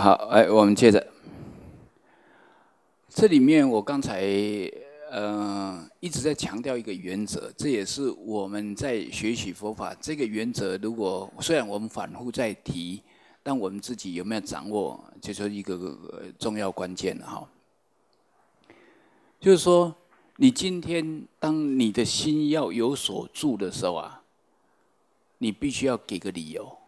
好，哎，我们接着。这里面我刚才呃一直在强调一个原则，这也是我们在学习佛法这个原则。如果虽然我们反复在提，但我们自己有没有掌握，就说一个个重要关键哈？就是说，你今天当你的心要有所住的时候啊，你必须要给个理由。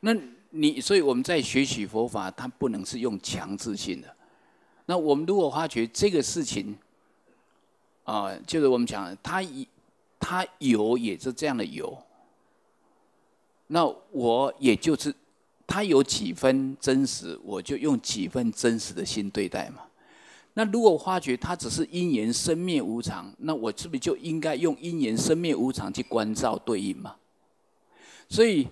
那你所以我们在学习佛法，它不能是用强制性的。那我们如果发觉这个事情，啊，就是我们讲它一它有也是这样的有。那我也就是，它有几分真实，我就用几分真实的心对待嘛。那如果发觉它只是因缘生灭无常，那我是不是就应该用因缘生灭无常去关照对应嘛？所以。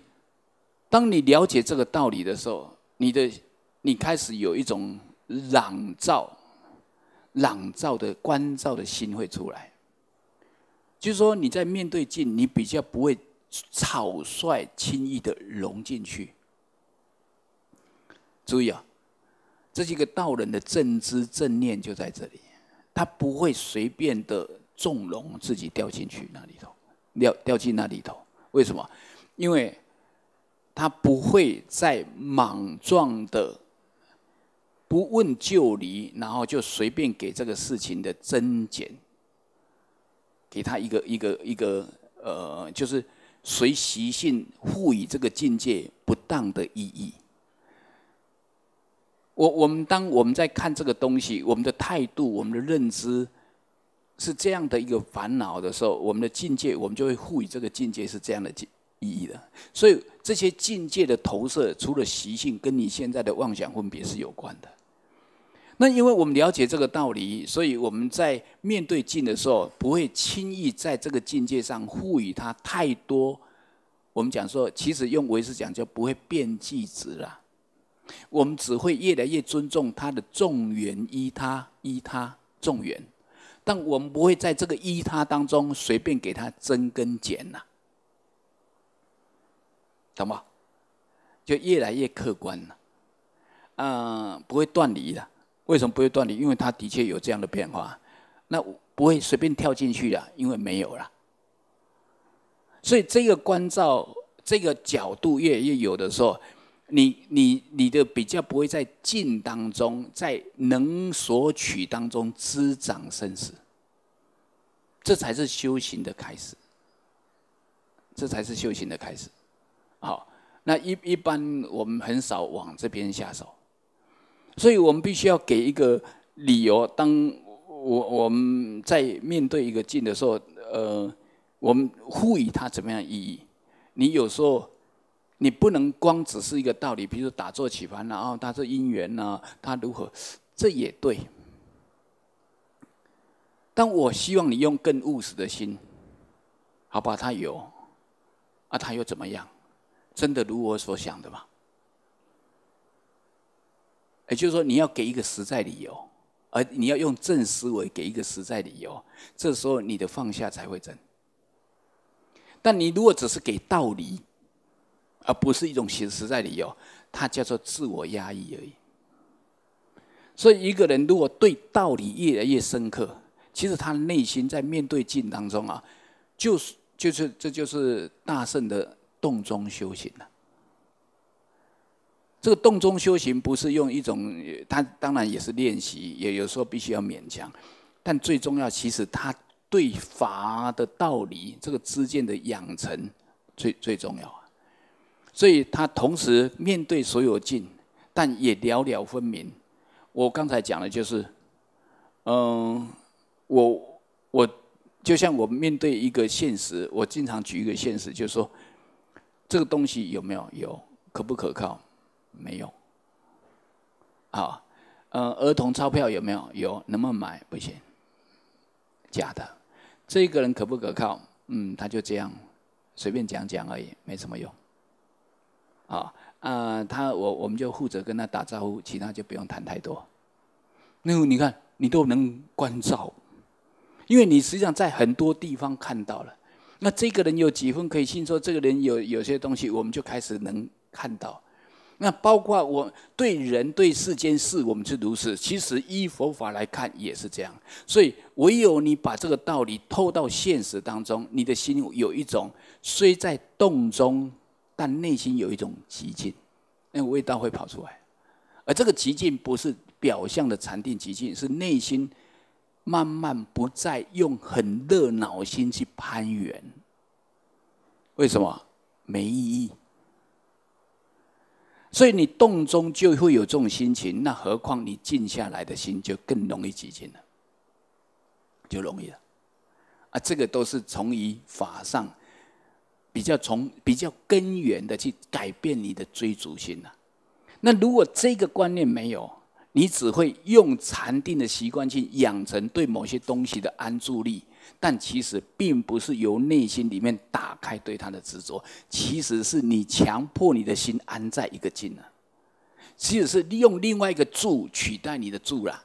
当你了解这个道理的时候，你的你开始有一种朗照、朗照的关照的心会出来。就是说，你在面对镜，你比较不会草率、轻易的融进去。注意啊，这几个道人的正知正念就在这里，他不会随便的纵容自己掉进去那里头，掉掉进那里头。为什么？因为。他不会再莽撞的，不问就离，然后就随便给这个事情的增减，给他一个一个一个呃，就是随习性赋予这个境界不当的意义。我我们当我们在看这个东西，我们的态度、我们的认知是这样的一个烦恼的时候，我们的境界，我们就会赋予这个境界是这样的境。意义的，所以这些境界的投射，除了习性，跟你现在的妄想分别是有关的。那因为我们了解这个道理，所以我们在面对境的时候，不会轻易在这个境界上赋予它太多。我们讲说，其实用维师讲，就不会变计值了。我们只会越来越尊重它的众缘依他，依他众缘，但我们不会在这个依他当中随便给它增跟减呐。懂吗？就越来越客观了，嗯，不会断离的。为什么不会断离？因为他的确有这样的变化，那不会随便跳进去的，因为没有了。所以这个关照，这个角度越越有的时候，你你你的比较不会在进当中，在能索取当中滋长生死，这才是修行的开始。这才是修行的开始。好，那一一般我们很少往这边下手，所以我们必须要给一个理由。当我我们在面对一个境的时候，呃，我们赋予它怎么样意义？你有时候你不能光只是一个道理，比如打坐、起盘，然后它是因缘呢？它如何？这也对。但我希望你用更务实的心，好吧？他有，啊，他又怎么样？真的如我所想的吗？也就是说，你要给一个实在理由，而你要用正思维给一个实在理由，这时候你的放下才会真。但你如果只是给道理，而不是一种实实在理由，它叫做自我压抑而已。所以，一个人如果对道理越来越深刻，其实他内心在面对境当中啊，就是就是这就是大圣的。洞中修行呢？这个洞中修行不是用一种，它当然也是练习，也有时候必须要勉强，但最重要其实它对法的道理，这个知见的养成最最重要啊。所以他同时面对所有境，但也了了分明。我刚才讲的就是，嗯，我我就像我面对一个现实，我经常举一个现实，就是说。这个东西有没有？有，可不可靠？没有。好，呃，儿童钞票有没有？有，能不能买？不行，假的。这个人可不可靠？嗯，他就这样，随便讲讲而已，没什么用。啊啊，他我我们就负责跟他打招呼，其他就不用谈太多。那你看，你都能关照，因为你实际上在很多地方看到了。那这个人有几分可以信？说这个人有有些东西，我们就开始能看到。那包括我对人对世间事，我们是如此，其实依佛法来看也是这样。所以唯有你把这个道理透到现实当中，你的心有一种虽在洞中，但内心有一种寂静，那味道会跑出来。而这个寂静不是表象的禅定寂静，是内心。慢慢不再用很热脑心去攀援，为什么？没意义。所以你动中就会有这种心情，那何况你静下来的心就更容易接近了，就容易了。啊，这个都是从于法上比较从比较根源的去改变你的追逐心啊。那如果这个观念没有，你只会用禅定的习惯去养成对某些东西的安住力，但其实并不是由内心里面打开对它的执着，其实是你强迫你的心安在一个境了，其实是利用另外一个住取代你的住啦。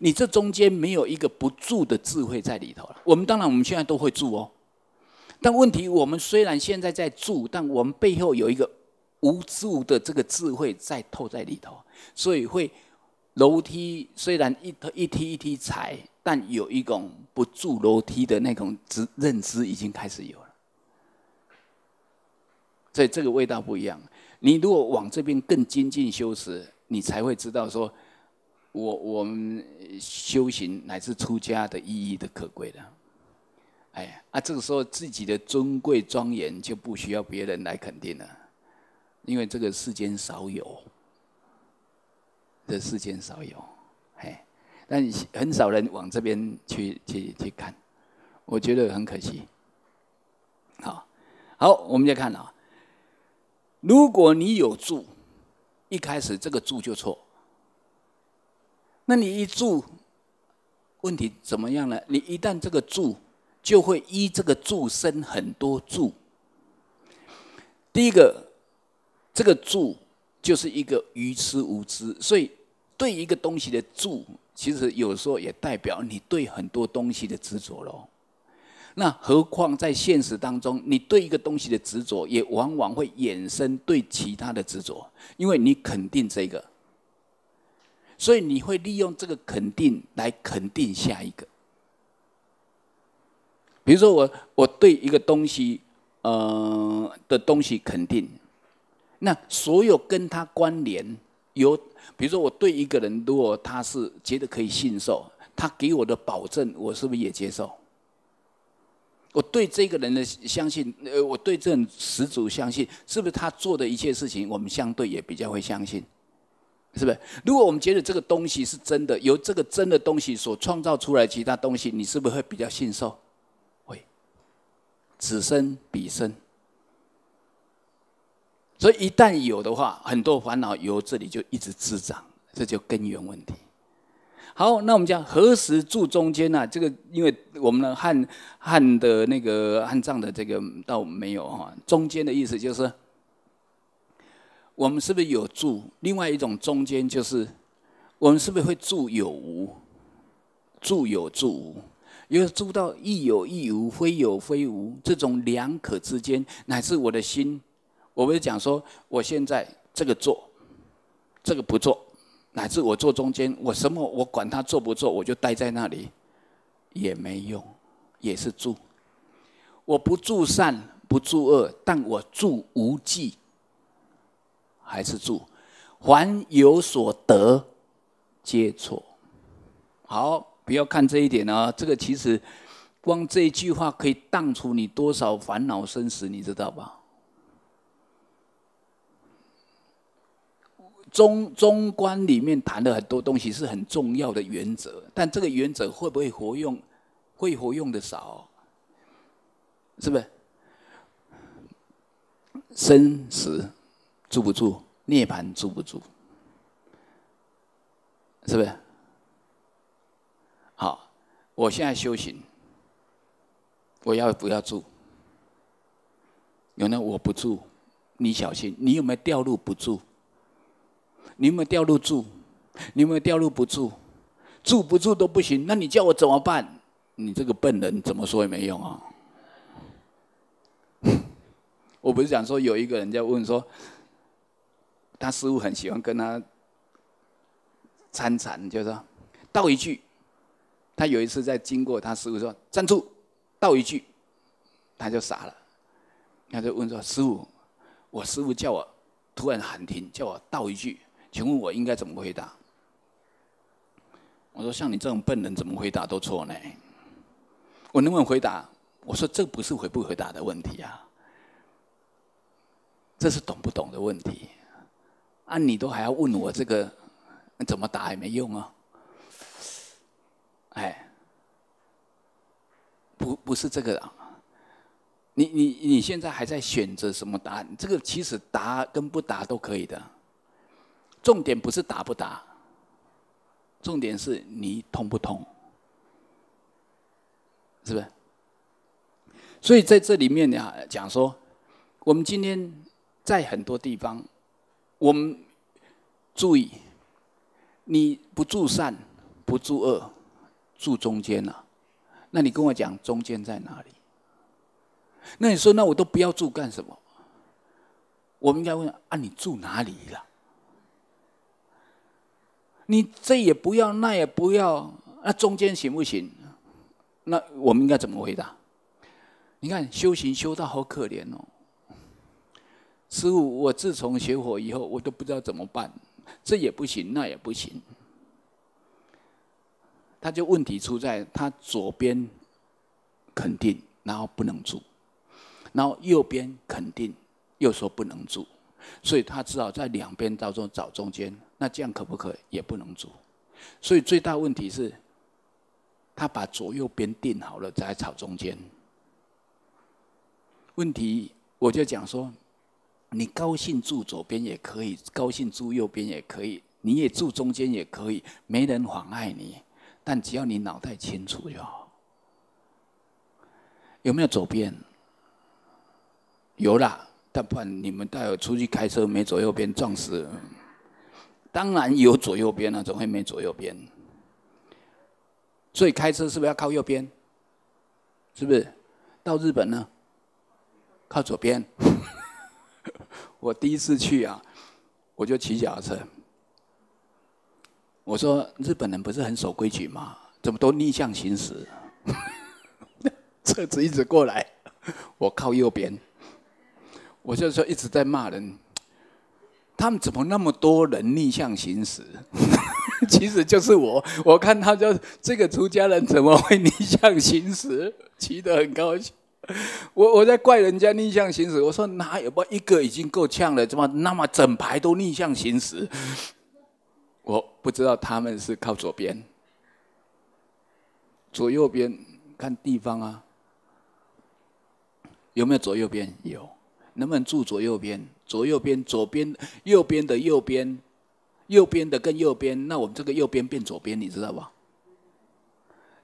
你这中间没有一个不住的智慧在里头了。我们当然我们现在都会住哦，但问题我们虽然现在在住，但我们背后有一个。无助的这个智慧在透在里头，所以会楼梯虽然一一梯一梯踩，但有一种不住楼梯的那种知认知已经开始有了。所以这个味道不一样。你如果往这边更精进修持，你才会知道说，我我们修行乃至出家的意义的可贵的。哎呀，啊这个时候自己的尊贵庄严就不需要别人来肯定了。因为这个世间少有，这世间少有，嘿，但很少人往这边去去去看，我觉得很可惜。好，好，我们再看啊。如果你有住，一开始这个住就错，那你一住，问题怎么样呢？你一旦这个住，就会依这个住生很多住。第一个。这个住就是一个愚痴无知，所以对一个东西的住，其实有时候也代表你对很多东西的执着喽。那何况在现实当中，你对一个东西的执着，也往往会衍生对其他的执着，因为你肯定这个，所以你会利用这个肯定来肯定下一个。比如说，我我对一个东西，嗯，的东西肯定。那所有跟他关联有，比如说我对一个人，如果他是觉得可以信受，他给我的保证，我是不是也接受？我对这个人的相信，呃，我对这种始祖相信，是不是他做的一切事情，我们相对也比较会相信？是不是？如果我们觉得这个东西是真的，由这个真的东西所创造出来其他东西，你是不是会比较信受？会，此生彼生。所以一旦有的话，很多烦恼由这里就一直滋长，这就根源问题。好，那我们讲何时住中间呢？这个，因为我们的汉汉的那个汉藏的这个倒没有哈。中间的意思就是，我们是不是有住？另外一种中间就是，我们是不是会住有无？住有住无，因为住到亦有亦无、非有非无这种两可之间，乃至我的心。我们讲说，我现在这个做，这个不做，乃至我坐中间，我什么我管他做不做，我就待在那里，也没用，也是住。我不住善，不住恶，但我住无忌，还是住，凡有所得皆错。好，不要看这一点啊，这个其实光这一句话可以荡除你多少烦恼生死，你知道吧？中中观里面谈的很多东西是很重要的原则，但这个原则会不会活用？会活用的少，是不是？生死住不住？涅槃住不住？是不是？好，我现在修行，我要不要住？有呢，我不住，你小心，你有没有掉入不住？你有没有掉入住？你有没有掉入不住？住不住都不行，那你叫我怎么办？你这个笨人，怎么说也没用啊！我不是讲说有一个人在问说，他师傅很喜欢跟他参禅，就说道一句。他有一次在经过他师傅说，站住，道一句，他就傻了。他就问说，师傅，我师傅叫我突然喊停，叫我道一句。请问我应该怎么回答？我说像你这种笨人，怎么回答都错呢？我能不能回答？我说这不是回不回答的问题啊，这是懂不懂的问题。啊，你都还要问我这个，怎么答也没用啊！哎，不，不是这个。啊，你你你现在还在选择什么答案？这个其实答跟不答都可以的。重点不是打不打，重点是你通不通，是不是？所以在这里面呀，讲说，我们今天在很多地方，我们注意，你不住善，不住恶，住中间呐？那你跟我讲，中间在哪里？那你说，那我都不要住干什么？我们应该问啊，你住哪里了？你这也不要，那也不要，那中间行不行？那我们应该怎么回答？你看修行修到好可怜哦。师傅，我自从学佛以后，我都不知道怎么办，这也不行，那也不行。他就问题出在他左边肯定，然后不能住，然后右边肯定又说不能住。所以他只好在两边当中找中间，那这样可不可以？也不能住，所以最大问题是，他把左右边定好了才找中间。问题我就讲说，你高兴住左边也可以，高兴住右边也可以，你也住中间也可以，没人妨碍你，但只要你脑袋清楚就好。有没有左边？有啦。但不然你们待会出去开车没左右边撞死，当然有左右边了，怎么会没左右边？所以开车是不是要靠右边？是不是？到日本呢，靠左边。我第一次去啊，我就骑脚踏车。我说日本人不是很守规矩吗？怎么都逆向行驶？车子一直过来，我靠右边。我就说一直在骂人，他们怎么那么多人逆向行驶？其实就是我，我看他就这个出家人怎么会逆向行驶？骑得很高兴。我我在怪人家逆向行驶，我说哪有不一个已经够呛了，怎么那么整排都逆向行驶？我不知道他们是靠左边，左右边看地方啊，有没有左右边？有。能不能住左右边？左右边，左边、右边的右边，右边的跟右边。那我们这个右边变左边，你知道吧？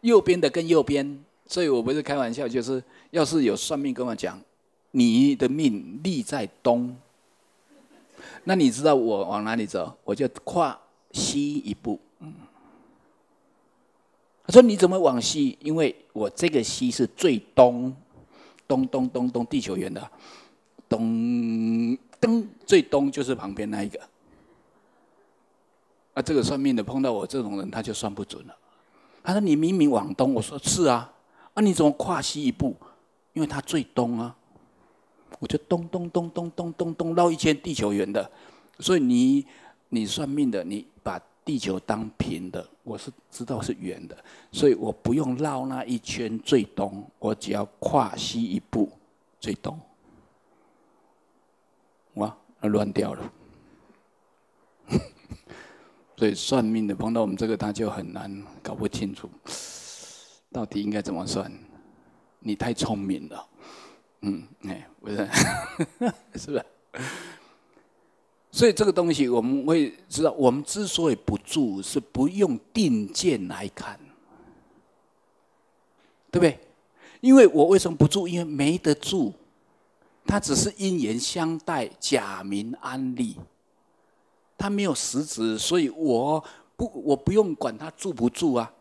右边的跟右边。所以我不是开玩笑，就是要是有算命跟我讲，你的命立在东，那你知道我往哪里走？我就跨西一步。他说：“你怎么往西？”因为我这个西是最东，东东东东，地球圆的。东东最东就是旁边那一个，啊，这个算命的碰到我这种人，他就算不准了。他说你明明往东，我说是啊，啊你怎么跨西一步？因为他最东啊，我就咚咚咚咚咚咚咚绕一圈地球圆的，所以你你算命的，你把地球当平的，我是知道是圆的，所以我不用绕那一圈最东，我只要跨西一步最东。哇，乱掉了！所以算命的碰到我们这个，他就很难搞不清楚，到底应该怎么算？你太聪明了，嗯，哎，不是，是不是？所以这个东西，我们会知道，我们之所以不住，是不用定见来看，对不对？因为我为什么不住？因为没得住。他只是因缘相待，假名安立，他没有实质，所以我不我不用管他住不住啊，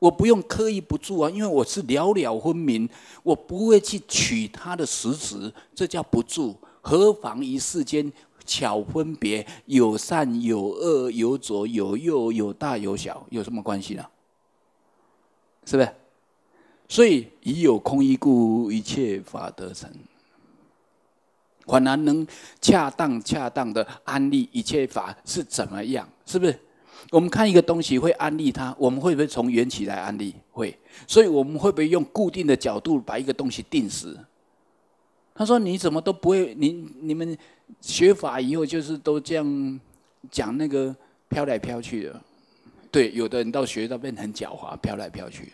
我不用刻意不住啊，因为我是了了分明，我不会去取他的实质，这叫不住。何妨一世间巧分别，有善有恶，有左有右，有大有小，有什么关系呢？是不是？所以以有空一故，一切法得成。反而能恰当恰当的安利一切法是怎么样？是不是？我们看一个东西会安利它，我们会不会从缘起来安利？会，所以我们会不会用固定的角度把一个东西定死？他说：“你怎么都不会？你你们学法以后就是都这样讲那个飘来飘去的。”对，有的人到学到变成很狡猾，飘来飘去。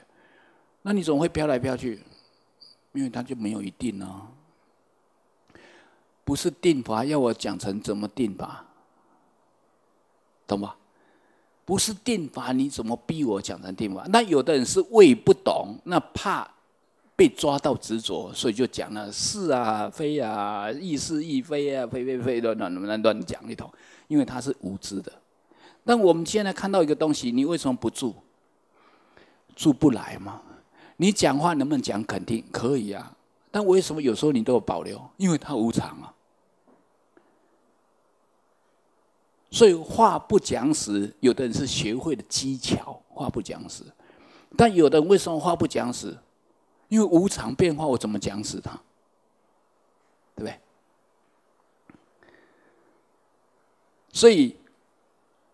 那你怎么会飘来飘去？因为他就没有一定呢。不是定法，要我讲成怎么定法，懂吗？不是定法，你怎么逼我讲成定法？那有的人是为不懂，那怕被抓到执着，所以就讲了是啊、非啊、亦是亦非啊、非非非乱乱乱乱乱讲一通，因为他是无知的。但我们现在看到一个东西，你为什么不住？住不来吗？你讲话能不能讲肯定可以啊？但为什么有时候你都有保留？因为它无常啊。所以话不讲死，有的人是学会了技巧，话不讲死。但有的人为什么话不讲死？因为无常变化，我怎么讲死他？对不对？所以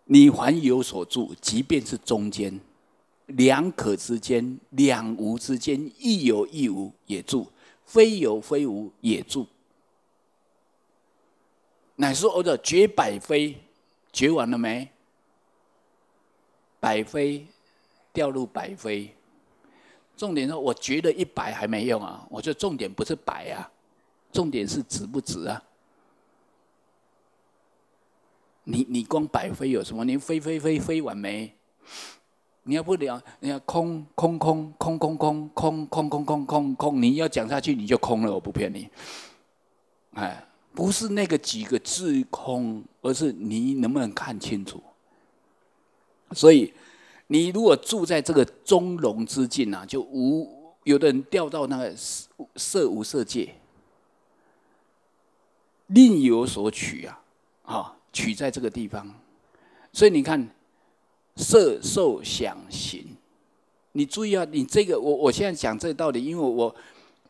你还有所住，即便是中间两可之间、两无之间、亦有亦无也住，非有非无也住，乃是我者绝百非。绝完了没？百飞，掉入百飞。重点说，我绝了一百还没用啊！我得重点不是百啊，重点是值不值啊？你你光百飞有什么？你飞飞飞飞完没？你要不了，你要空空空空空空空空空空空，你要讲下去你就空了，我不骗你，哎。不是那个几个字空，而是你能不能看清楚？所以你如果住在这个中龙之境啊，就无有的人掉到那个色无色界，另有所取啊，啊取在这个地方。所以你看，色受想行，你注意啊，你这个我我现在讲这道理，因为我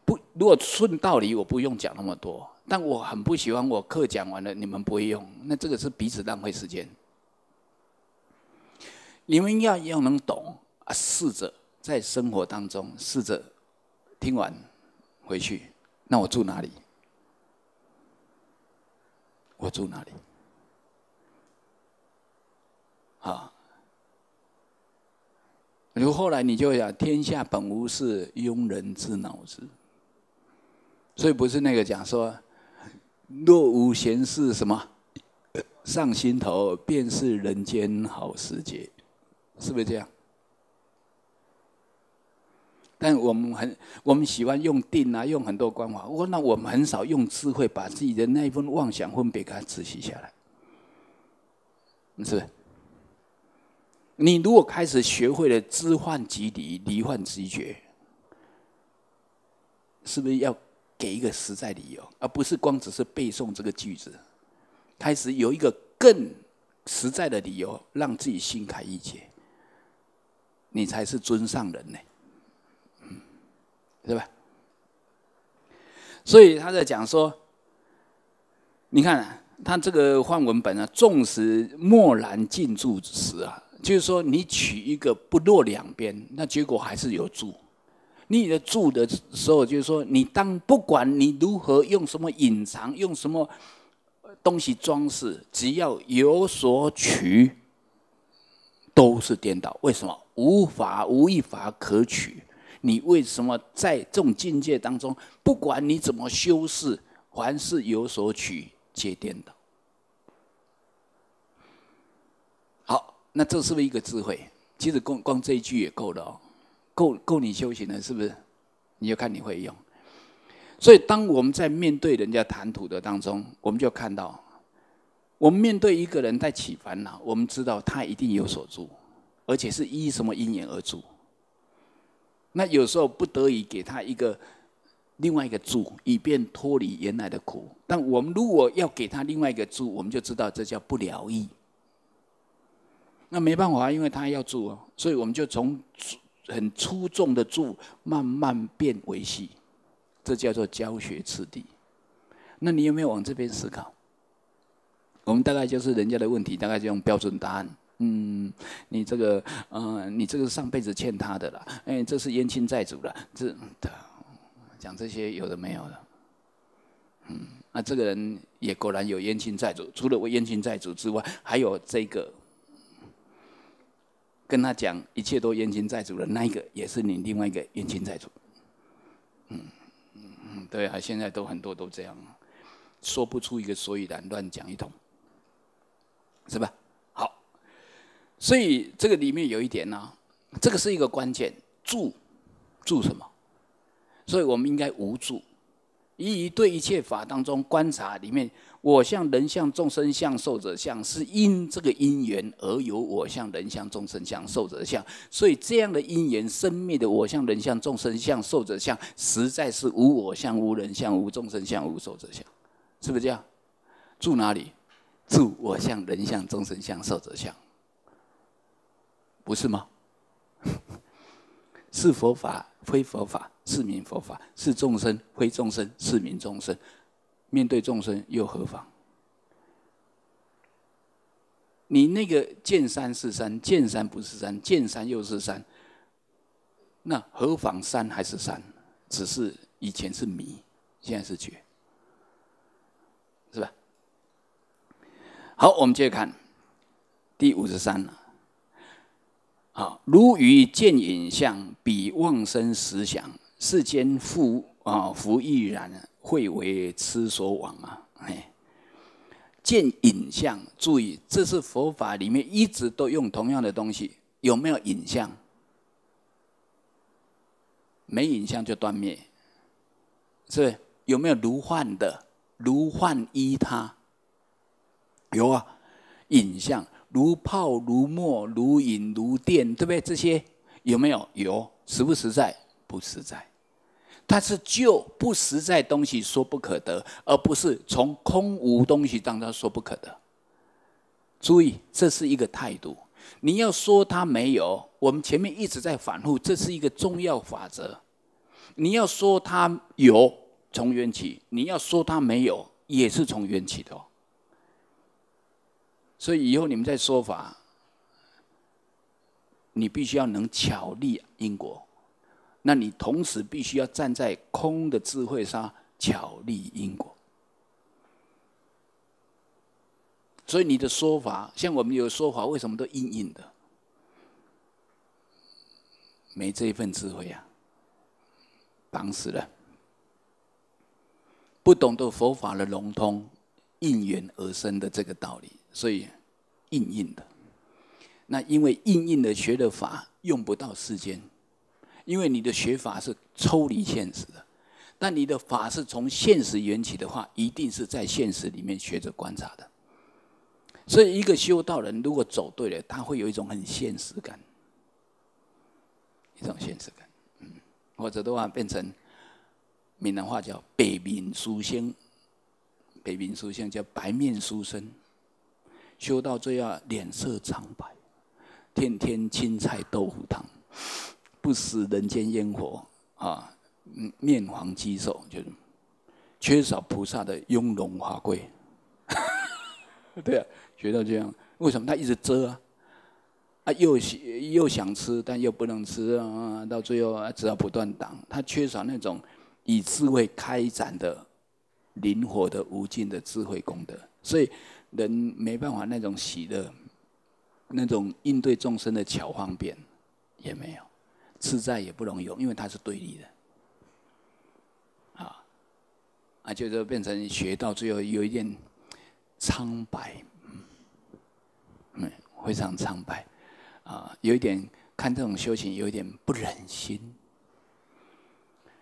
不如果顺道理，我不用讲那么多。但我很不喜欢，我课讲完了，你们不会用，那这个是彼此浪费时间。你们要要能懂啊，试着在生活当中试着听完回去。那我住哪里？我住哪里？啊！如后来你就讲天下本无事，庸人自扰之。所以不是那个讲说。若无闲事什么上心头，便是人间好时节，是不是这样？但我们很，我们喜欢用定啊，用很多方法。我那我们很少用智慧，把自己的那一份妄想分别给它窒息下来，是不是？你如果开始学会了知幻即离，离幻即觉，是不是要？给一个实在理由，而不是光只是背诵这个句子，开始有一个更实在的理由让自己心开意解。你才是尊上人呢，嗯，对吧？所以他在讲说，你看他这个换文本啊，纵使默然进驻时啊，就是说你取一个不落两边，那结果还是有助。你的住的时候，就是说，你当不管你如何用什么隐藏，用什么东西装饰，只要有所取，都是颠倒。为什么？无法无一法可取。你为什么在这种境界当中，不管你怎么修饰，凡事有所取，皆颠倒。好，那这是不是一个智慧？其实光光这一句也够了哦。够够你修行了，是不是？你就看你会用。所以，当我们在面对人家谈吐的当中，我们就看到，我们面对一个人在起烦恼，我们知道他一定有所住，而且是依什么因缘而住。那有时候不得已给他一个另外一个住，以便脱离原来的苦。但我们如果要给他另外一个住，我们就知道这叫不了义。那没办法，因为他要住哦，所以我们就从。很粗重的柱慢慢变为细，这叫做教学次第。那你有没有往这边思考？我们大概就是人家的问题，大概就用标准答案。嗯，你这个，嗯，你这个上辈子欠他的了，哎，这是冤亲债主了，这讲这些有的没有了。嗯，那这个人也果然有冤亲债主，除了我冤亲债主之外，还有这个。跟他讲，一切都冤亲债主的那一个，也是你另外一个冤亲债主。嗯嗯嗯，对啊，现在都很多都这样，说不出一个所以然，乱讲一通，是吧？好，所以这个里面有一点呢，这个是一个关键，助助什么？所以我们应该无助，以一对一切法当中观察里面。我相人相众生相寿者相，是因这个因缘而有我相人相众生相寿者相。所以这样的因缘，生灭的我相人相众生相寿者相，实在是无我相无人相无众生相无寿者相，是不是这样？住哪里？住我相人相众生相寿者相，不是吗？是佛法非佛法，是名佛法；是众生非众生，是名众生。面对众生又何妨？你那个见山是山，见山不是山，见山又是山，那何妨山还是山？只是以前是迷，现在是觉，是吧？好，我们接着看第五十三了。啊，如于见影像，比妄生实想，世间福啊，福亦然会为痴所往啊！哎，见影像，注意，这是佛法里面一直都用同样的东西。有没有影像？没影像就断灭，是有没有如幻的？如幻依他，有啊，影像如泡如沫如影如电，对不对？这些有没有？有，实不实在？不实在。他是就不实在东西说不可得，而不是从空无东西当他说不可得。注意，这是一个态度。你要说他没有，我们前面一直在反复，这是一个重要法则。你要说他有，从缘起；你要说他没有，也是从缘起的。哦。所以以后你们在说法，你必须要能巧立因果。那你同时必须要站在空的智慧上巧立因果，所以你的说法，像我们有说法，为什么都硬硬的？没这一份智慧啊，绑死了，不懂得佛法的融通、应缘而生的这个道理，所以硬硬的。那因为硬硬的学的法用不到世间。因为你的学法是抽离现实的，但你的法是从现实缘起的话，一定是在现实里面学着观察的。所以，一个修道人如果走对了，他会有一种很现实感，一种现实感。嗯，或者的话变成闽南话叫“北面书生”，北面书生叫“白面书生”。修到最后，脸色苍白，天天青菜豆腐汤。不食人间烟火啊，面黄肌瘦，就是缺少菩萨的雍容华贵。对啊，学到这样，为什么他一直遮啊？啊，又想又想吃，但又不能吃啊，到最后啊，只要不断挡。他缺少那种以智慧开展的灵活的无尽的智慧功德，所以人没办法那种喜乐，那种应对众生的巧方便也没有。自在也不容易有，因为它是对立的，啊，啊，就是变成学到最后有一点苍白，嗯，非常苍白，啊，有一点看这种修行有一点不忍心。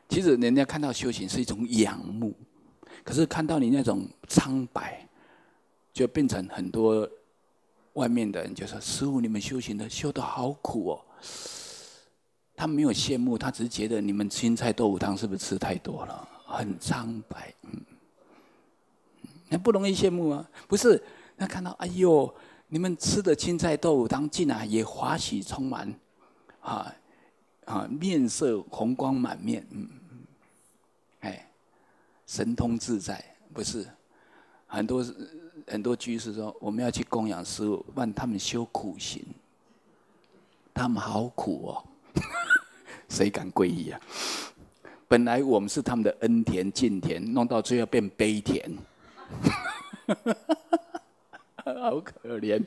其实人家看到修行是一种仰慕，可是看到你那种苍白，就变成很多外面的人就说：“师傅，你们修行的修得好苦哦。”他没有羡慕，他只是觉得你们青菜豆腐汤是不是吃太多了，很苍白，嗯，那不容易羡慕啊。不是，那看到哎呦，你们吃的青菜豆腐汤竟然也华喜充满，啊啊，面色红光满面，嗯哎，神通自在不是，很多很多居士说我们要去供养食物，让他们修苦行，他们好苦哦。谁敢皈依啊？本来我们是他们的恩田、敬田，弄到最后变悲田，好可怜。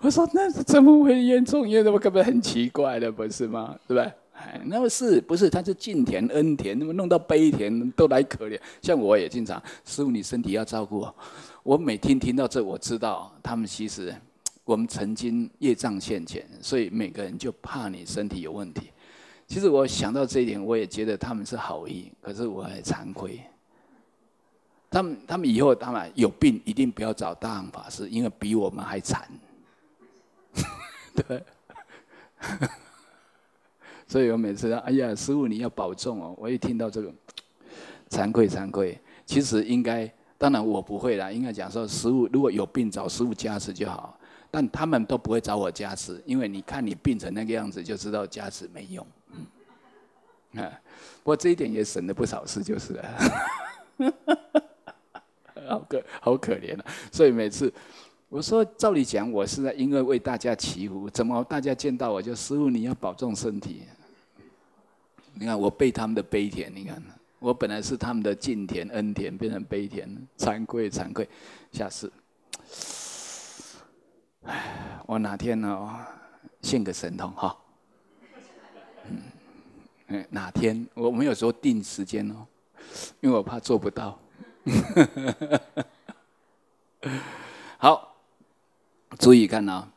我说那是怎么会严重？因为我么根本很奇怪的，不是吗？对不对？哎，那么是不是他是敬田、恩田，那么弄到悲田都来可怜？像我也经常，师傅你身体要照顾。我每天听到这，我知道他们其实。我们曾经业障欠钱，所以每个人就怕你身体有问题。其实我想到这一点，我也觉得他们是好意，可是我很惭愧。他们他们以后当然有病，一定不要找大行法师，因为比我们还惨。对，所以我每次哎呀，师傅你要保重哦！我一听到这个，惭愧惭愧。其实应该，当然我不会啦，应该讲说师傅如果有病，找师傅加持就好。但他们都不会找我加持，因为你看你病成那个样子，就知道加持没用。嗯，啊，不过这一点也省了不少事，就是，好可好可怜啊！所以每次我说，照理讲，我是在因为为大家祈福。怎么大家见到我就师傅，你要保重身体？你看我被他们的悲田，你看我本来是他们的敬田恩田，变成悲田，惭愧惭愧，下次。唉，我哪天呢？现个神通哈！嗯，哪天？我们有时候定时间哦，因为我怕做不到。好，注意看啊，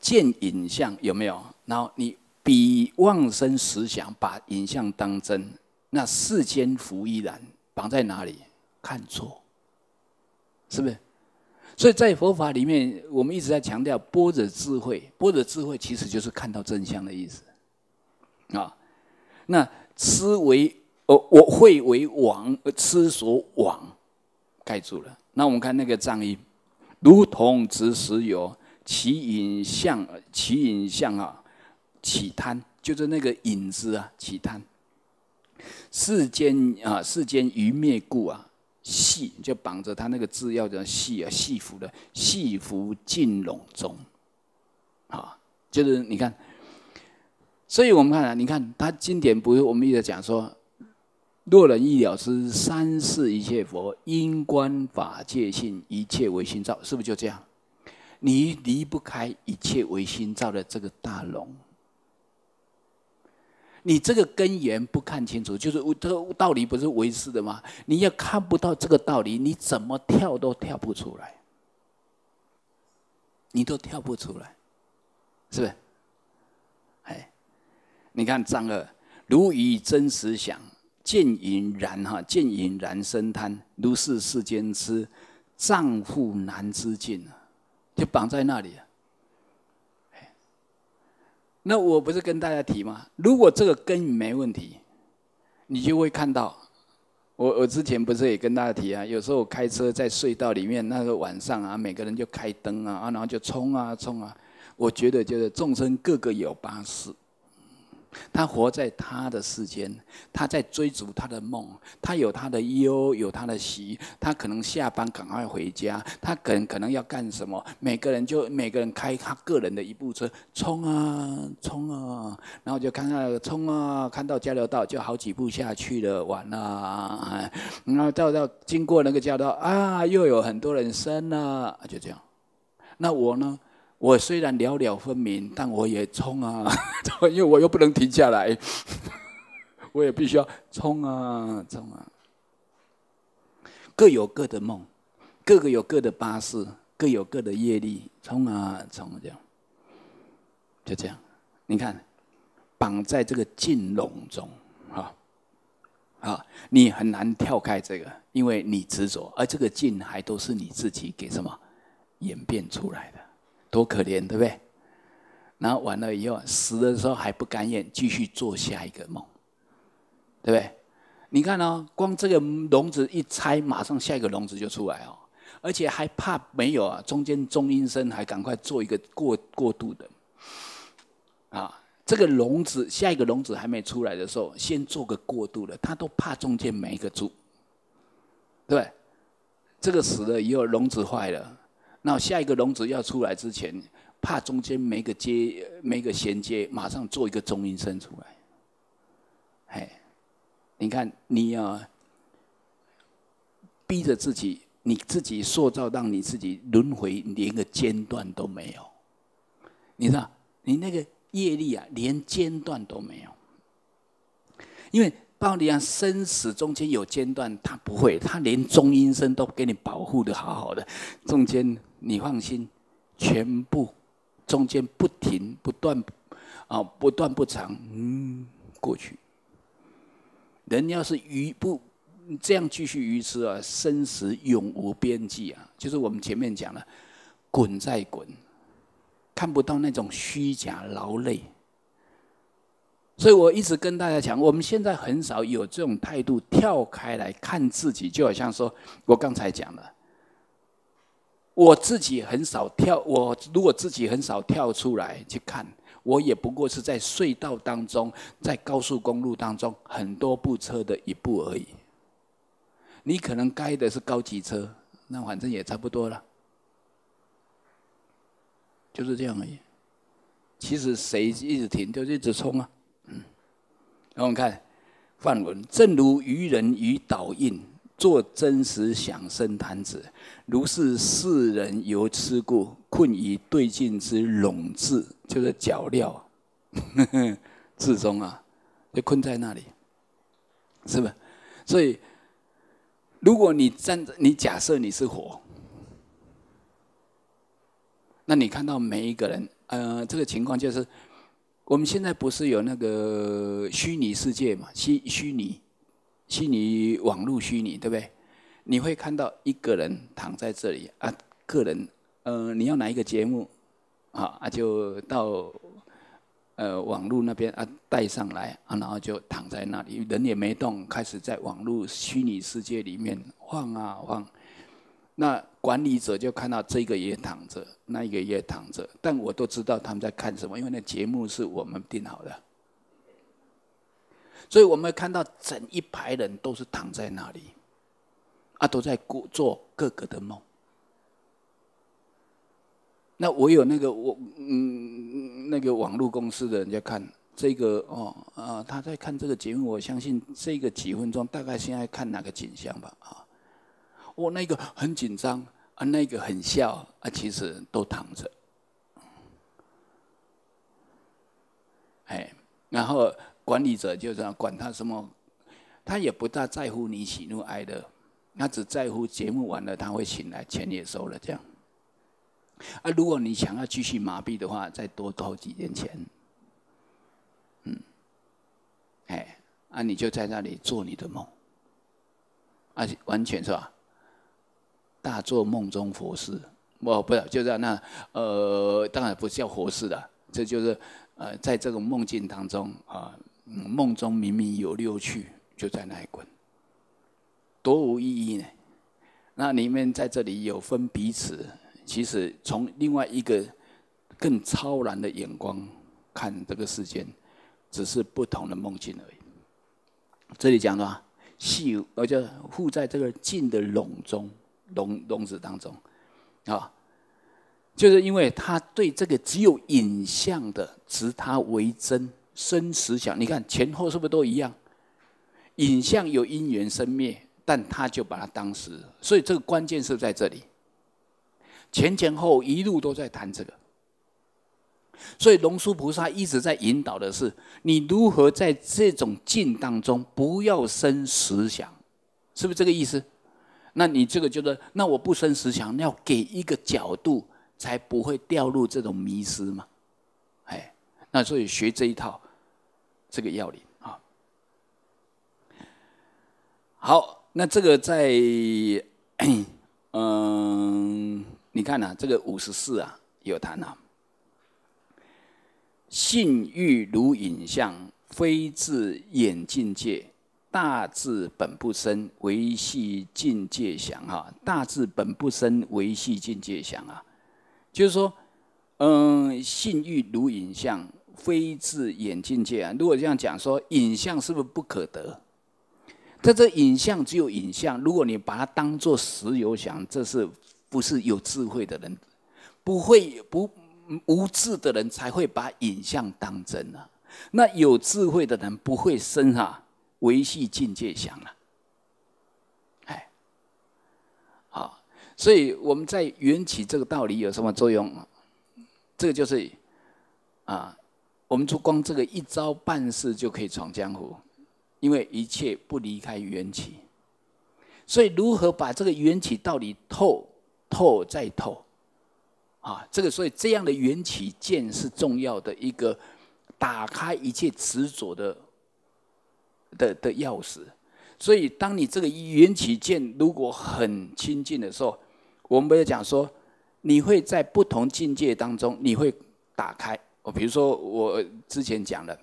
见影像有没有？然后你比妄生实想，把影像当真，那世间福依然绑在哪里？看错，是不是？所以在佛法里面，我们一直在强调波若智慧。波若智慧其实就是看到真相的意思，啊，那痴为呃，我慧为网，痴所往盖住了。那我们看那个藏音，如同执石有其影像，其影像啊，起贪就是那个影子啊，起贪。世间啊，世间愚灭故啊。系就绑着他那个字，要叫系啊，系服的系服进笼中，啊，就是你看，所以我们看啊，你看他经典，不是我们一直讲说，若人一了知三世一切佛因观法界性一切唯心造，是不是就这样？你离不开一切唯心造的这个大笼。你这个根源不看清楚，就是这个道理不是为师的吗？你也看不到这个道理，你怎么跳都跳不出来，你都跳不出来，是不是？哎，你看，张二如以真实想，见隐然哈，见隐然生贪，如是世间痴，丈夫难知尽，就绑在那里。那我不是跟大家提吗？如果这个根没问题，你就会看到。我我之前不是也跟大家提啊？有时候我开车在隧道里面，那个晚上啊，每个人就开灯啊啊，然后就冲啊冲啊。我觉得就是众生个个有八识。他活在他的世间，他在追逐他的梦，他有他的忧，有他的喜。他可能下班赶快回家，他可能可能要干什么？每个人就每个人开他个人的一部车，冲啊冲啊，然后就看看冲啊，看到交流道就好几步下去了，完了，然后到到经过那个加道啊，又有很多人生了，就这样。那我呢？我虽然寥寥分明，但我也冲啊，因为我又不能停下来，我也必须要冲啊，冲啊。各有各的梦，各个有各的巴士，各有各的业力，冲啊，冲啊这样，就这样。你看，绑在这个禁笼中，啊、好，你很难跳开这个，因为你执着，而这个劲还都是你自己给什么演变出来的。多可怜，对不对？然后完了以后，死的时候还不甘愿，继续做下一个梦，对不对？你看哦，光这个笼子一拆，马上下一个笼子就出来哦，而且还怕没有啊，中间中阴身还赶快做一个过过渡的，啊，这个笼子下一个笼子还没出来的时候，先做个过渡的，他都怕中间没个住，对对？这个死了以后，笼子坏了。那下一个笼子要出来之前，怕中间没个接、没个衔接，马上做一个中音声出来。哎，你看你啊，逼着自己，你自己塑造，让你自己轮回连个间断都没有。你知道，你那个业力啊，连间断都没有。因为道你啊，生死中间有间断，他不会，他连中音声都给你保护的好好的，中间。你放心，全部中间不停不断啊，不断不长，嗯，过去。人要是愚不这样继续愚痴啊，生死永无边际啊。就是我们前面讲了，滚再滚，看不到那种虚假劳累。所以我一直跟大家讲，我们现在很少有这种态度，跳开来看自己，就好像说我刚才讲了。我自己很少跳，我如果自己很少跳出来去看，我也不过是在隧道当中，在高速公路当中很多部车的一部而已。你可能开的是高级车，那反正也差不多了，就是这样而已。其实谁一直停，就一直冲啊。嗯，我们看，范文，正如愚人与岛印。做真实想生谈子，如是世人由此故困于对境之笼制，就是脚镣，至终啊，就困在那里，是不？所以，如果你站着，你假设你是火，那你看到每一个人，呃，这个情况就是，我们现在不是有那个虚拟世界嘛？虚虚拟。虚拟网络虚拟对不对？你会看到一个人躺在这里啊，个人，嗯，你要哪一个节目，啊啊就到，呃，网络那边啊带上来啊，然后就躺在那里，人也没动，开始在网络虚拟世界里面晃啊晃。那管理者就看到这个也躺着，那一个也躺着，但我都知道他们在看什么，因为那节目是我们定好的。所以，我们看到整一排人都是躺在那里，啊，都在做各个的梦。那我有那个我嗯，那个网络公司的人在看这个哦，啊，他在看这个节目。我相信这个几分钟，大概现在看哪个景象吧，啊，哦，那个很紧张，啊，那个很笑，啊，其实都躺着，哎，然后。管理者就这样管他什么，他也不大在乎你喜怒哀乐，他只在乎节目完了他会醒来，钱也收了这样。啊，如果你想要继续麻痹的话，再多投几钱，嗯，哎，啊，你就在那里做你的梦，啊，完全是吧？大做梦中佛事，不，不是，就是那，呃，当然不叫佛事的，这就是呃，在这个梦境当中啊。嗯、梦中明明有六趣，就在那里滚，多无意义呢。那你们在这里有分彼此，其实从另外一个更超然的眼光看这个世间，只是不同的梦境而已。这里讲的话，系我就护在这个静的笼中笼笼子当中啊，就是因为他对这个只有影像的执，他为真。生死想，你看前后是不是都一样？影像有因缘生灭，但他就把它当时，所以这个关键是在这里。前前后一路都在谈这个，所以龙树菩萨一直在引导的是：你如何在这种境当中不要生死想，是不是这个意思？那你这个就是，那我不生死想，要给一个角度，才不会掉入这种迷失嘛？哎，那所以学这一套。这个要领啊，好，那这个在嗯，你看呐，这个五十四啊有谈啊，性欲如影像，非自眼境界，大智本不生，唯系境界想哈，大智本不生，唯系境界想啊，就是说，嗯，性欲如影像。非智眼境界啊！如果这样讲，说影像是不是不可得？在这影像只有影像。如果你把它当做实有想，这是不是有智慧的人不会不无智的人才会把影像当真啊？那有智慧的人不会生啊，维系境界想了。哎，好，所以我们在缘起这个道理有什么作用？这个就是啊。我们就光这个一招半式就可以闯江湖，因为一切不离开缘起，所以如何把这个缘起道理透透再透，啊，这个所以这样的缘起见是重要的一个打开一切执着的的的钥匙。所以，当你这个缘起见如果很亲近的时候，我们不要讲说你会在不同境界当中你会打开。我比如说，我之前讲的，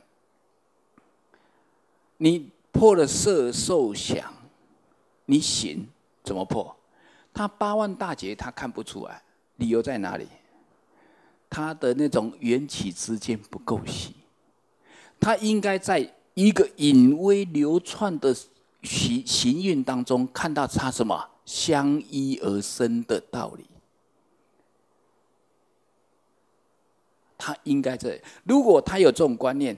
你破了色受想，你行怎么破？他八万大劫他看不出来，理由在哪里？他的那种缘起之间不够细，他应该在一个隐微流窜的行行运当中，看到他什么相依而生的道理。他应该在。如果他有这种观念，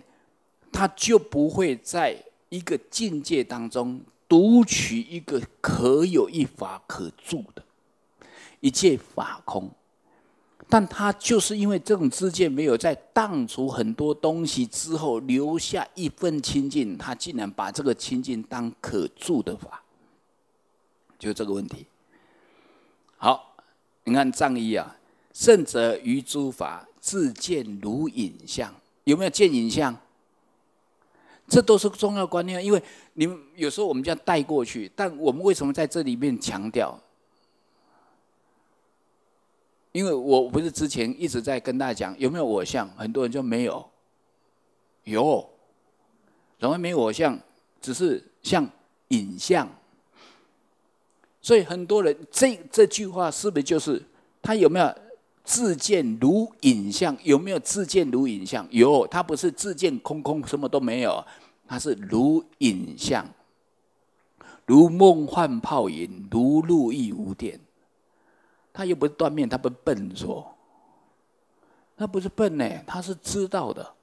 他就不会在一个境界当中读取一个可有一法可住的一切法空。但他就是因为这种知见，没有在荡除很多东西之后，留下一份清净，他竟然把这个清净当可住的法，就这个问题。好，你看藏医啊，圣者于诸法。自见如影像，有没有见影像？这都是重要观念。因为你们有时候我们这样带过去，但我们为什么在这里面强调？因为我不是之前一直在跟大家讲，有没有我相？很多人就没有，有，怎么没有我相，只是像影像。所以很多人这这句话是不是就是他有没有？自见如影像，有没有自见如影像？有，他不是自见空空，什么都没有，他是如影像，如梦幻泡影，如露亦无电。他又不是断面，他不笨拙，他不是笨呢，他是知道的。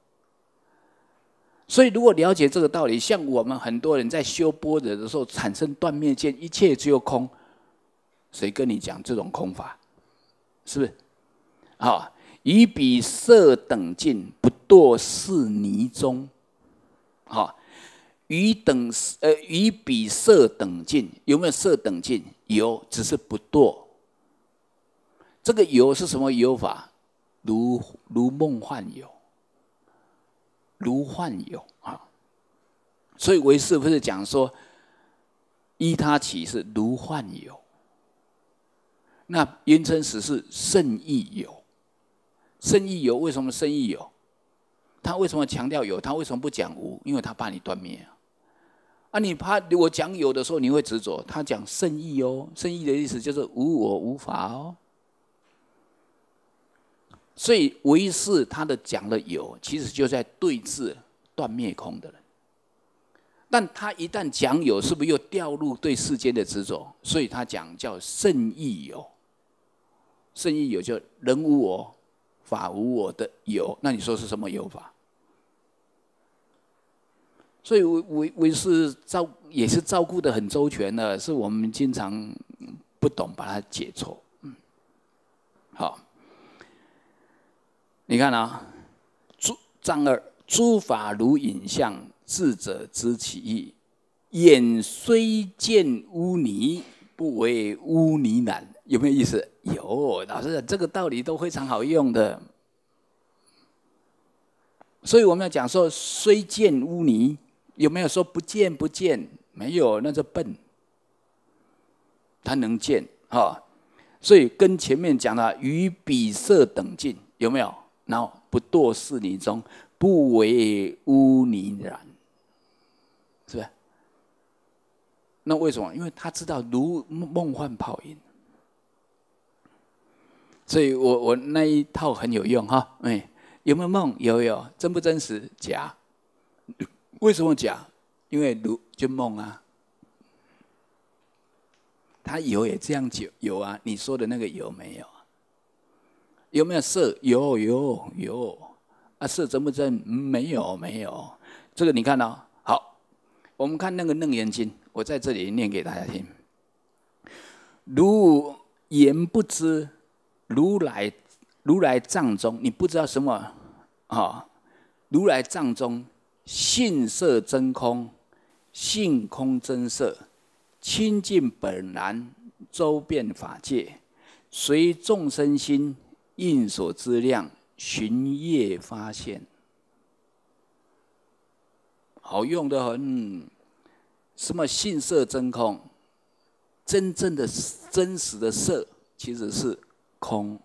所以，如果了解这个道理，像我们很多人在修波折的时候，产生断灭见，一切只有空，谁跟你讲这种空法？是不是？好，以彼色等尽，不堕是泥中。好，与等呃，与彼色等尽，有没有色等尽？有，只是不堕。这个有是什么有法？如如梦幻有，如幻有啊。所以为师不是讲说，依他起是如幻有，那因生实是甚易有。生义有，为什么生义有？他为什么强调有？他为什么不讲无？因为他怕你断灭啊！啊，你怕我讲有的时候你会执着。他讲圣意哦，圣意的意思就是无我无法哦。所以唯识他的讲了有，其实就在对峙断灭空的人。但他一旦讲有，是不是又掉入对世间的执着？所以他讲叫圣意有，圣意有就人无我。法无我的有，那你说是什么有法？所以，我我我是照也是照顾的很周全的，是我们经常不懂把它解错。嗯，好，你看啊，诸章二，诸法如影像，智者知其意。眼虽见污泥，不为污泥难。有没有意思？有老师，这个道理都非常好用的，所以我们要讲说虽见污泥，有没有说不见不见？没有，那是笨。他能见哈，所以跟前面讲的与彼色等近，有没有？然后不堕四泥中，不为污泥染，是不是？那为什么？因为他知道如梦幻泡影。所以我我那一套很有用哈，哎，有没有梦？有有，真不真实？假。为什么假？因为如就梦啊。他有也这样子有啊。你说的那个有没有？有没有色？有有有。啊，色真不真？没有没有。这个你看哦。好，我们看那个楞严经，我在这里念给大家听。如言不知。如来，如来藏中，你不知道什么啊？如来藏中，性色真空，性空真色，清净本来，周遍法界，随众生心应所自量，寻业发现，好用的很。什么性色真空？真正的真实的色，其实是。空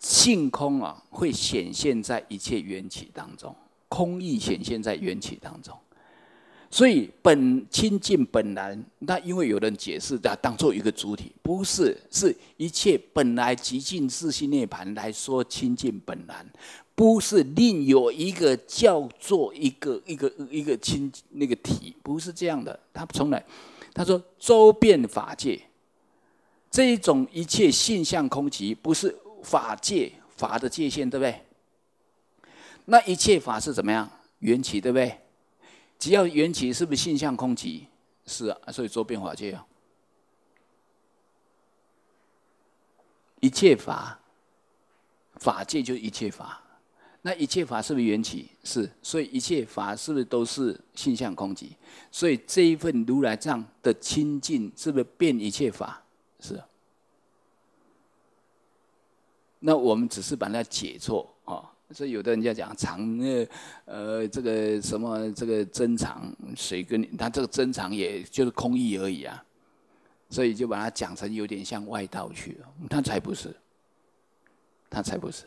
性空啊，会显现在一切缘起当中，空意显现在缘起当中。所以本清净本来，那因为有人解释，的当做一个主体，不是，是一切本来极尽自性涅盘来说清净本来，不是另有一个叫做一个一个一个清那个体，不是这样的。他从来他说周遍法界。这一种一切现象空寂，不是法界法的界限，对不对？那一切法是怎么样缘起，对不对？只要缘起，是不是现象空寂？是啊，所以说变法界啊。一切法，法界就一切法。那一切法是不是缘起？是，所以一切法是不是都是现象空寂？所以这一份如来藏的清净，是不是变一切法？是，那我们只是把它解错啊，所以有的人家讲长，那，呃，这个什么这个珍藏，谁跟你？他这个珍藏也就是空意而已啊，所以就把它讲成有点像外道去了，他才不是，他才不是，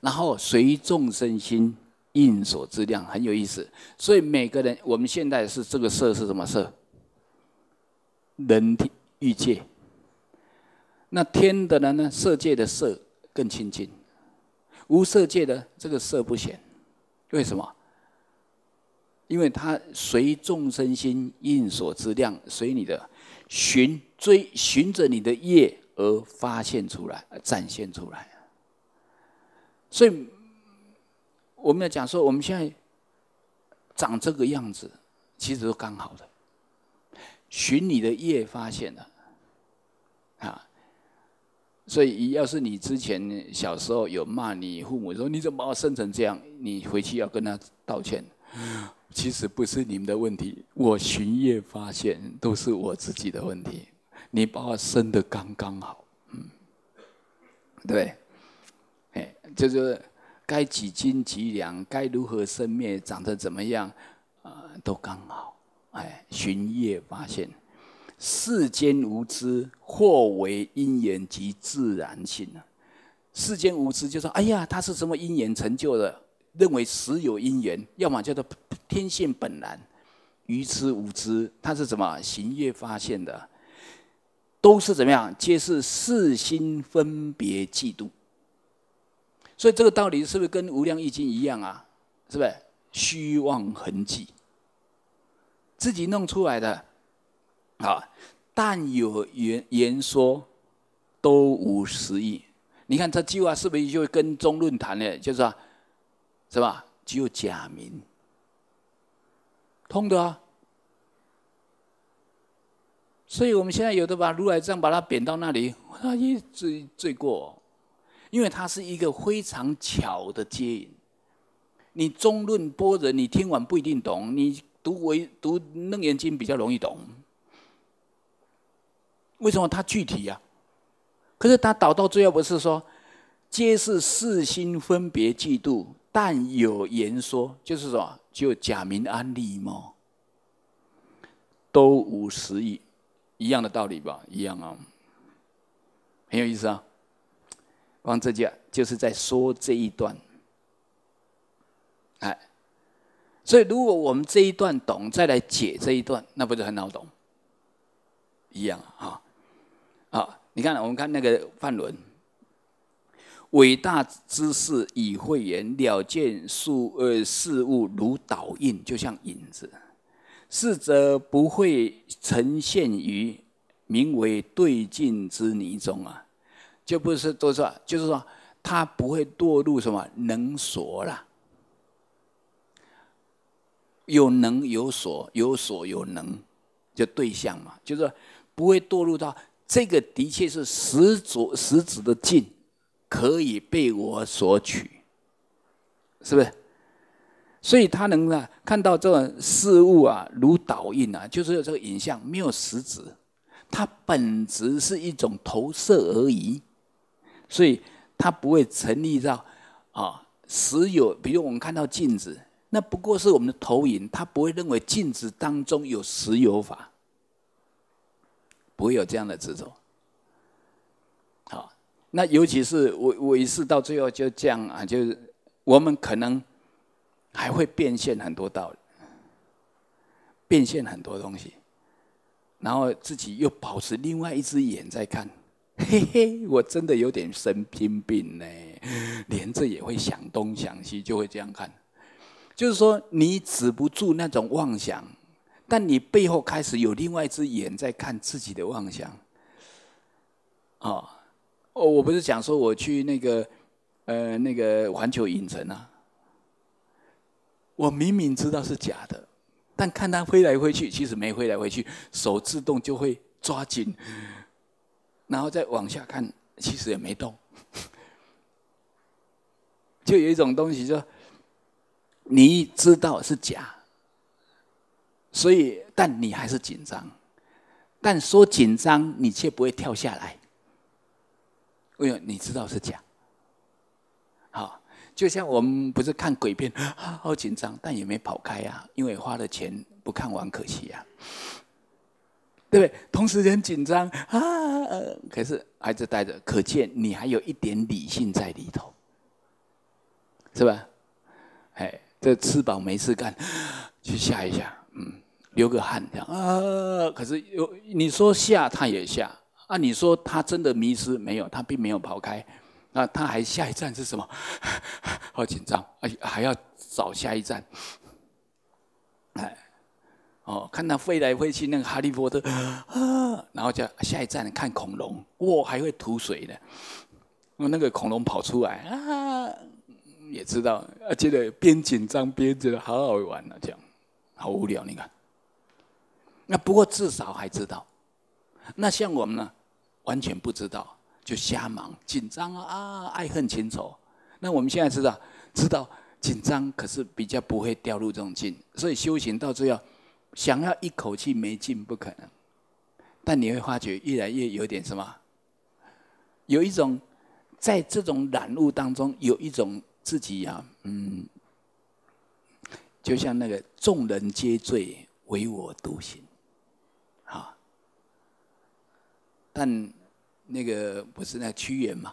然后随众生心应所质量很有意思，所以每个人我们现在是这个色是什么色，人体。欲界，那天的人呢？色界的色更清净，无色界的这个色不显，为什么？因为他随众生心应所之量，随你的寻追寻着你的业而发现出来，展现出来。所以我们要讲说，我们现在长这个样子，其实都刚好的，寻你的业发现了。所以，要是你之前小时候有骂你父母，说你怎么把我生成这样，你回去要跟他道歉。其实不是你们的问题，我巡夜发现都是我自己的问题。你把我生的刚刚好，嗯，对，哎，就是该几斤几两，该如何生灭，长得怎么样，啊，都刚好。哎，巡夜发现。世间无知，或为因缘及自然性啊。世间无知就说：“哎呀，他是什么因缘成就的？认为实有因缘，要么叫做天性本然。愚痴无知，他是怎么行业发现的？都是怎么样？皆是四心分别嫉妒。所以这个道理是不是跟《无量易经》一样啊？是不是虚妄痕迹，自己弄出来的？”啊，但有言言说，都无实意。你看这句话是不是就跟中论谈呢？就是啊，是吧？只有假名，通的啊。所以我们现在有的把如来这样把它贬到那里，那也罪罪过，因为它是一个非常巧的接引。你中论波人，你听完不一定懂；你读为读楞严经比较容易懂。为什么他具体呀？可是他导到最后不是说，皆是四心分别嫉妒，但有言说，就是说就假名安利嘛，都无实意，一样的道理吧，一样啊，很有意思啊。光这句啊，就是在说这一段。哎，所以如果我们这一段懂，再来解这一段，那不就很好懂？一样啊，哈。你看，我们看那个范伦，伟大之事以会言了，见数呃事物如倒印，就像影子，是则不会呈现于名为对镜之泥中啊，就不是都少，就是说他不会堕入什么能所了，有能有所有所有能，就对象嘛，就是不会堕入到。这个的确是实足实指的镜，可以被我所取，是不是？所以他能啊看到这事物啊，如倒映啊，就是这个影像没有实指，它本质是一种投射而已，所以它不会成立到啊实有。比如我们看到镜子，那不过是我们的投影，它不会认为镜子当中有实有法。不会有这样的执着。好，那尤其是我，我一是到最后就这样啊，就是我们可能还会变现很多道理，变现很多东西，然后自己又保持另外一只眼在看，嘿嘿，我真的有点神经病呢，连着也会想东想西，就会这样看，就是说你止不住那种妄想。但你背后开始有另外一只眼在看自己的妄想，啊，哦，我不是讲说我去那个，呃，那个环球影城啊，我明明知道是假的，但看它飞来飞去，其实没飞来飞去，手自动就会抓紧，然后再往下看，其实也没动，就有一种东西说，你知道是假。所以，但你还是紧张，但说紧张，你却不会跳下来。哎呦，你知道是假。好，就像我们不是看鬼片，啊、好紧张，但也没跑开呀，因为花了钱不看完可惜呀，对不对？同时很紧张啊，可是还是待着，可见你还有一点理性在里头，是吧？哎，这吃饱没事干，去吓一吓。流个汗这样啊，可是有你说下他也下啊，你说他真的迷失没有？他并没有跑开，啊，他还下一站是什么？好紧张，且还要找下一站，来哦，看他飞来飞去那个哈利波特啊，然后叫下一站看恐龙，哇，还会吐水的，那个恐龙跑出来啊，也知道啊，觉得边紧张边觉得好好玩啊，这样好无聊，你看。那不过至少还知道，那像我们呢，完全不知道，就瞎忙、紧张啊爱恨情仇。那我们现在知道，知道紧张，可是比较不会掉入这种境。所以修行到最后，想要一口气没尽不可能。但你会发觉越来越有点什么，有一种在这种染物当中，有一种自己啊，嗯，就像那个众人皆醉，唯我独醒。但那个不是那屈原嘛？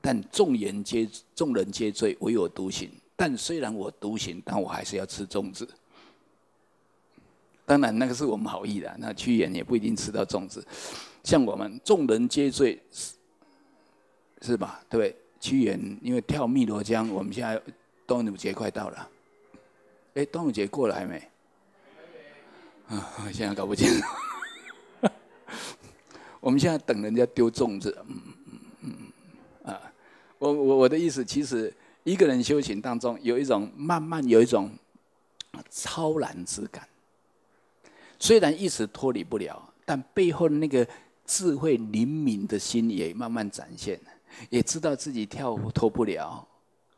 但众人皆众人皆醉，唯我独行。但虽然我独行，但我还是要吃粽子。当然，那个是我们好意的。那屈原也不一定吃到粽子。像我们众人皆醉，是吧？对，屈原因为跳汨罗江。我们现在端午节快到了。哎，端午节过来没？啊，现在搞不清楚。我们现在等人家丢粽子，嗯嗯嗯啊，我我我的意思，其实一个人修行当中，有一种慢慢有一种超然之感，虽然一时脱离不了，但背后的那个智慧灵敏的心也慢慢展现，也知道自己跳脱不了，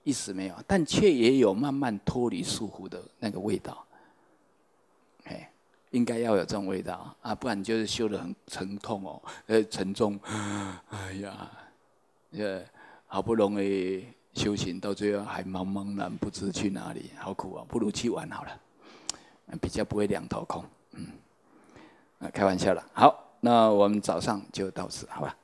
一时没有，但却也有慢慢脱离束缚的那个味道。应该要有这种味道啊，不然就是修得很沉痛哦，呃沉重，哎呀，呃，好不容易修行，到最后还茫茫然不知去哪里，好苦啊，不如去玩好了，比较不会两头空，嗯，啊，开玩笑了，好，那我们早上就到此，好吧。